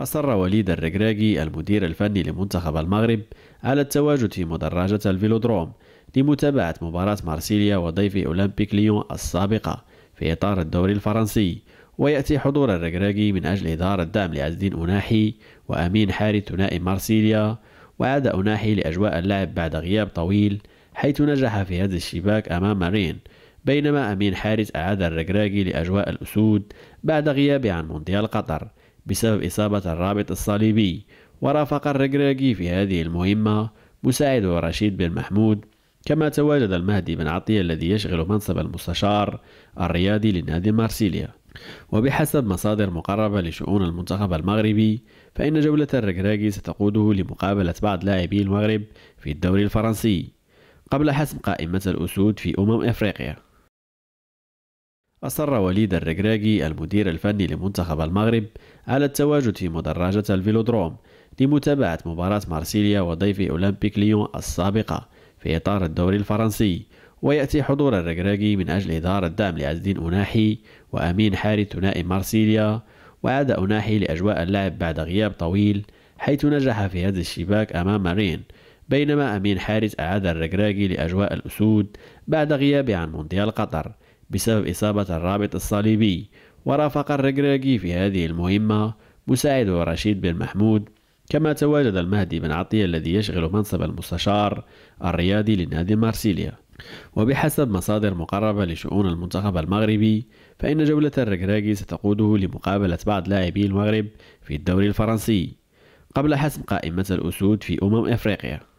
أصر وليد الركراكي المدير الفني لمنتخب المغرب على التواجد في مدرجة الفيلودروم لمتابعة مباراة مارسيليا وضيف أولمبيك ليون السابقة في إطار الدوري الفرنسي ويأتي حضور الركراكي من أجل إظهار الدعم لعزدين أناحي وأمين حارث ثنائي مارسيليا وعاد أناحي لأجواء اللعب بعد غياب طويل حيث نجح في هذا الشباك أمام رين بينما أمين حارث أعاد الركراكي لأجواء الأسود بعد غيابه عن مونديال قطر بسبب إصابة الرابط الصليبي ورافق الرقراقي في هذه المهمة مساعده رشيد بن محمود كما تواجد المهدي بن عطية الذي يشغل منصب المستشار الرياضي لنادي مارسيليا وبحسب مصادر مقربة لشؤون المنتخب المغربي فإن جولة الركراكي ستقوده لمقابلة بعض لاعبي المغرب في الدوري الفرنسي قبل حسم قائمة الأسود في أمم إفريقيا أصر وليد الرجراجي المدير الفني لمنتخب المغرب على التواجد في مدرجة الفيلودروم لمتابعة مباراة مارسيليا وضيف أولمبيك ليون السابقة في إطار الدوري الفرنسي ويأتي حضور الرجراجي من أجل إظهار الدعم لعز الدين أناحي وأمين حاري ثنائي مارسيليا وعاد أناحي لأجواء اللعب بعد غياب طويل حيث نجح في هذا الشباك أمام مارين بينما أمين حارس أعاد الرجراجي لأجواء الأسود بعد غيابه عن مونديال قطر بسبب إصابة الرابط الصليبي ورافق الرقراقي في هذه المهمة مساعده رشيد بن محمود كما تواجد المهدي بن عطية الذي يشغل منصب المستشار الرياضي لنادي مارسيليا وبحسب مصادر مقربة لشؤون المنتخب المغربي فإن جولة الرقراقي ستقوده لمقابلة بعض لاعبي المغرب في الدوري الفرنسي قبل حسم قائمة الأسود في أمم إفريقيا